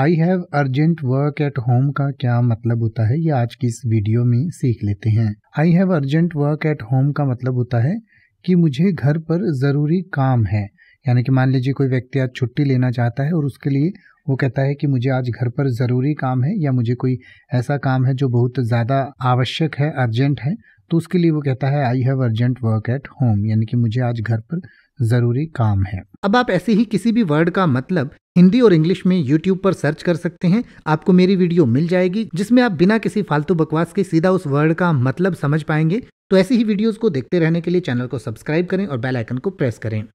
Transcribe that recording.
I have urgent work at home का क्या मतलब होता है ये आज की इस वीडियो में सीख लेते हैं I have urgent work at home का मतलब होता है कि मुझे घर पर ज़रूरी काम है यानी कि मान लीजिए कोई व्यक्ति आज छुट्टी लेना चाहता है और उसके लिए वो कहता है कि मुझे आज घर पर ज़रूरी काम है या मुझे कोई ऐसा काम है जो बहुत ज़्यादा आवश्यक है अर्जेंट है तो उसके लिए वो कहता है I have urgent work at home यानी कि मुझे आज घर पर ज़रूरी काम है अब आप ऐसे ही किसी भी वर्ड का मतलब हिंदी और इंग्लिश में यूट्यूब पर सर्च कर सकते हैं आपको मेरी वीडियो मिल जाएगी जिसमें आप बिना किसी फालतू बकवास के सीधा उस वर्ड का मतलब समझ पाएंगे तो ऐसी ही वीडियोस को देखते रहने के लिए चैनल को सब्सक्राइब करें और बेल आइकन को प्रेस करें